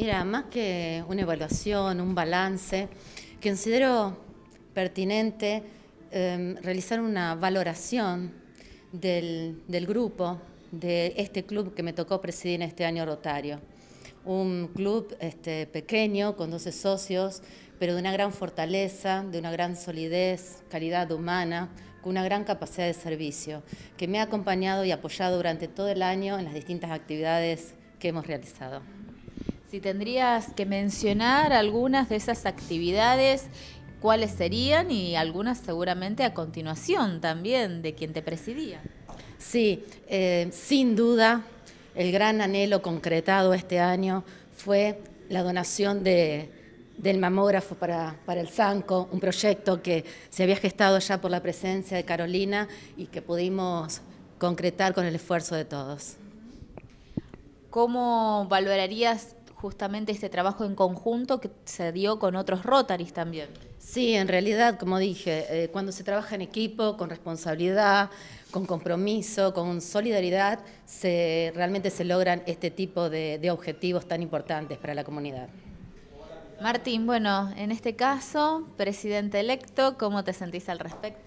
Mira, más que una evaluación, un balance, considero pertinente em, realizar una valoración del, del grupo, de este club que me tocó presidir en este año Rotario. Un club este, pequeño, con 12 socios, pero de una gran fortaleza, de una gran solidez, calidad humana, con una gran capacidad de servicio, que me ha acompañado y apoyado durante todo el año en las distintas actividades que hemos realizado. Si tendrías que mencionar algunas de esas actividades, ¿cuáles serían? Y algunas seguramente a continuación también de quien te presidía. Sí, eh, sin duda, el gran anhelo concretado este año fue la donación del mamógrafo para, para, el Sanco, un proyecto que se había gestado ya por la presencia de Carolina y que pudimos concretar con el esfuerzo de todos. ¿Cómo valorarías justamente este trabajo en conjunto que se dio con otros Rotaris también. Sí, en realidad, como dije, eh, cuando se trabaja en equipo, con responsabilidad, con compromiso, con solidaridad, realmente se logran este tipo de, objetivos tan importantes para la comunidad. Martín, bueno, en este caso, presidente electo, ¿cómo te sentís al respecto?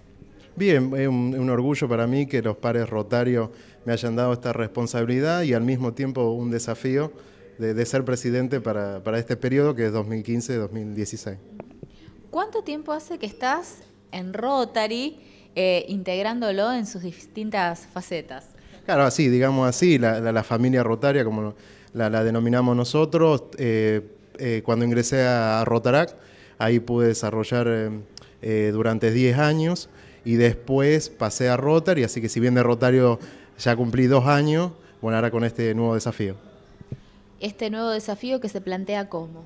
Bien, es un, un, orgullo para mí que los pares rotarios me hayan dado esta responsabilidad y al mismo tiempo un desafío de, ser presidente para, este periodo que es 2015-2016. ¿Cuánto tiempo hace que estás en Rotary eh, integrándolo en sus distintas facetas? Claro, así, digamos así, la, familia rotaria, como la, denominamos nosotros, eh, eh, cuando ingresé a Rotarac, ahí pude desarrollar durante 10 años y después pasé a Rotary, así que si bien de Rotario ya cumplí dos años, bueno, ahora con este nuevo desafío este nuevo desafío que se plantea como?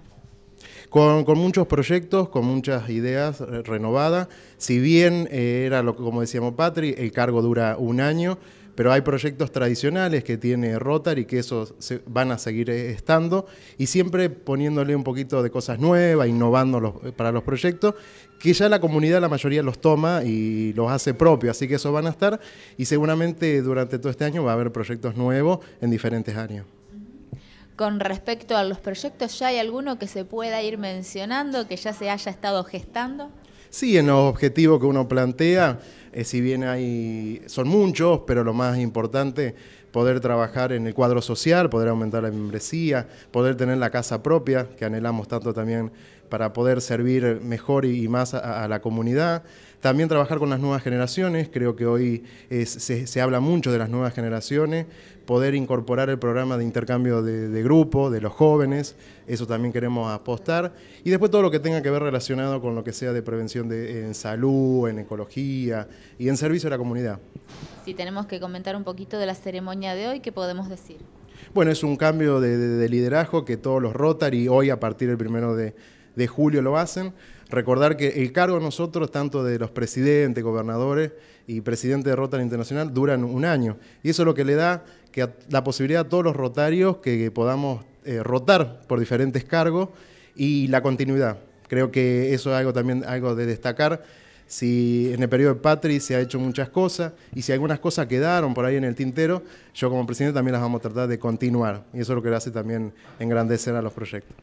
Con, muchos proyectos, con muchas ideas eh, renovadas. Si bien eh, era, lo, como decíamos Patri, el cargo dura un año, pero hay proyectos tradicionales que tiene Rotary que esos se, van a seguir eh, estando y siempre poniéndole un poquito de cosas nuevas, innovando para los proyectos, que ya la comunidad la mayoría los toma y los hace propio, así que eso van a estar y seguramente durante todo este año va a haber proyectos nuevos en diferentes áreas. Con respecto a los proyectos, ¿ya hay alguno que se pueda ir mencionando, que ya se haya estado gestando? Sí, en los objetivos que uno plantea, eh, si bien hay, son muchos, pero lo más importante, poder trabajar en el cuadro social, poder aumentar la membresía, poder tener la casa propia, que anhelamos tanto también para poder servir mejor y más a, la comunidad. También trabajar con las nuevas generaciones, creo que hoy se, habla mucho de las nuevas generaciones, poder incorporar el programa de intercambio de, de grupo, de los jóvenes, eso también queremos apostar. Y después todo lo que tenga que ver relacionado con lo que sea de prevención en salud, en ecología, y en servicio a la comunidad. Si tenemos que comentar un poquito de la ceremonia de hoy, ¿qué podemos decir? Bueno, es un cambio de, liderazgo que todos los Rotary hoy a partir del primero de, julio lo hacen. Recordar que el cargo nosotros, tanto de los presidentes, gobernadores y Presidentes de Rotary Internacional, duran un año. Y eso es lo que le da que la posibilidad a todos los rotarios que, podamos eh, rotar por diferentes cargos y la continuidad. Creo que eso es algo también algo de destacar si en el periodo de Patri se ha hecho muchas cosas y si algunas cosas quedaron por ahí en el tintero, yo como presidente también las vamos a tratar de continuar. Y eso es lo que hace también engrandecer a los proyectos.